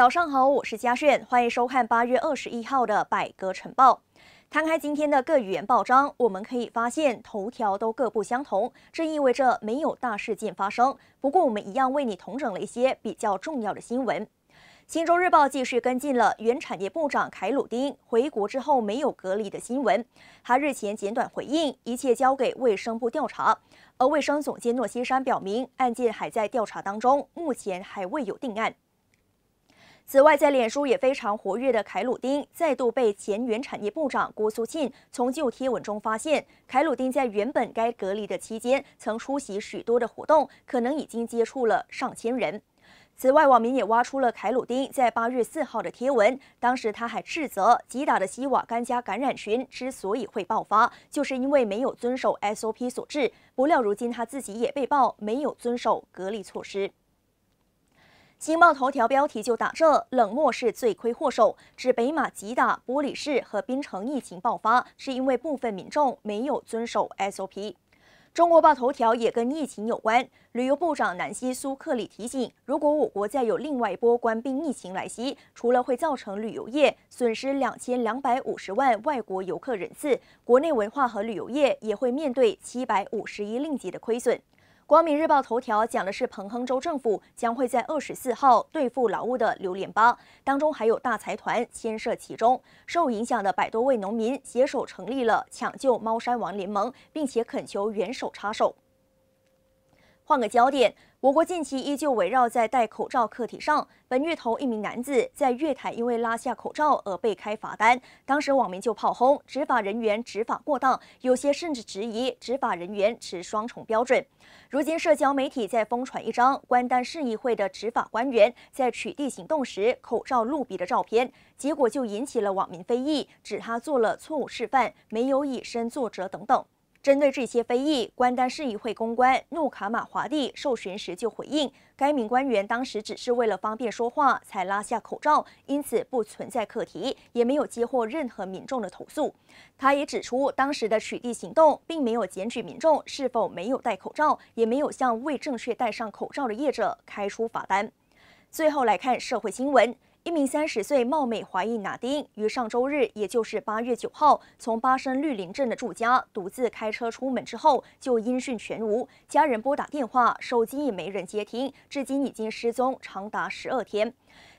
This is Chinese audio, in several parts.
早上好，我是嘉炫，欢迎收看八月二十一号的百格晨报。摊开今天的各语言报章，我们可以发现头条都各不相同，这意味着没有大事件发生。不过，我们一样为你统整了一些比较重要的新闻。《新洲日报》继续跟进了原产业部长凯鲁丁回国之后没有隔离的新闻。他日前简短回应，一切交给卫生部调查。而卫生总监诺西山表明，案件还在调查当中，目前还未有定案。此外，在脸书也非常活跃的凯鲁丁，再度被前原产业部长郭素沁从旧贴文中发现，凯鲁丁在原本该隔离的期间，曾出席许多的活动，可能已经接触了上千人。此外，网民也挖出了凯鲁丁在八月四号的贴文，当时他还斥责吉打的西瓦干加感染群之所以会爆发，就是因为没有遵守 SOP 所致。不料如今他自己也被曝没有遵守隔离措施。《经报头条标题就打这冷漠是罪魁祸首，指北马吉打、玻璃市和槟城疫情爆发，是因为部分民众没有遵守 SOP。中国报头条也跟疫情有关，旅游部长南希苏克里提醒，如果我国再有另外一波官兵疫情来袭，除了会造成旅游业损失两千两百五十万外国游客人次，国内文化和旅游业也会面对七百五十一令吉的亏损。光明日报头条讲的是彭亨州政府将会在二十四号兑付劳务的榴莲帮，当中还有大财团牵涉其中。受影响的百多位农民携手成立了“抢救猫山王联盟”，并且恳求元首插手。换个焦点。我国近期依旧围绕在戴口罩课题上。本月头，一名男子在月台因为拉下口罩而被开罚单，当时网民就炮轰执法人员执法过当，有些甚至质疑执法人员持双重标准。如今，社交媒体在疯传一张关丹市议会的执法官员在取缔行动时口罩露鼻的照片，结果就引起了网民非议，指他做了错误示范，没有以身作则等等。针对这些非议，关丹市议会公关怒卡马华蒂受询时就回应，该名官员当时只是为了方便说话才拉下口罩，因此不存在课题，也没有接获任何民众的投诉。他也指出，当时的取缔行动并没有检举民众是否没有戴口罩，也没有向未正确戴上口罩的业者开出罚单。最后来看社会新闻。一名三十岁貌美华裔拉丁，于上周日，也就是八月九号，从巴生绿林镇的住家独自开车出门之后，就音讯全无。家人拨打电话，手机也没人接听，至今已经失踪长达十二天。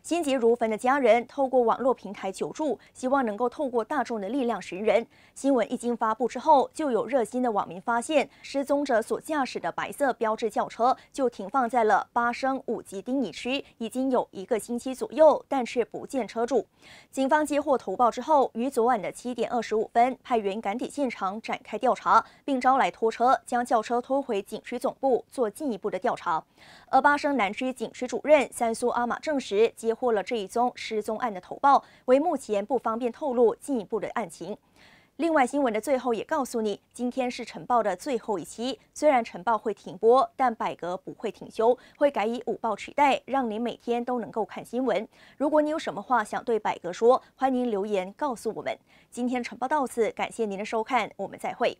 心急如焚的家人透过网络平台求助，希望能够透过大众的力量寻人。新闻一经发布之后，就有热心的网民发现，失踪者所驾驶的白色标致轿车就停放在了巴生五级丁乙区，已经有一个星期左右。但却不见车主。警方接获投报之后，于昨晚的七点二十五分派员赶抵现场展开调查，并招来拖车将轿车拖回景区总部做进一步的调查。而巴生南区景区主任三苏阿玛证实，接获了这一宗失踪案的投报，为目前不方便透露进一步的案情。另外，新闻的最后也告诉你，今天是晨报的最后一期。虽然晨报会停播，但百格不会停休，会改以午报取代，让您每天都能够看新闻。如果你有什么话想对百格说，欢迎留言告诉我们。今天晨报到此，感谢您的收看，我们再会。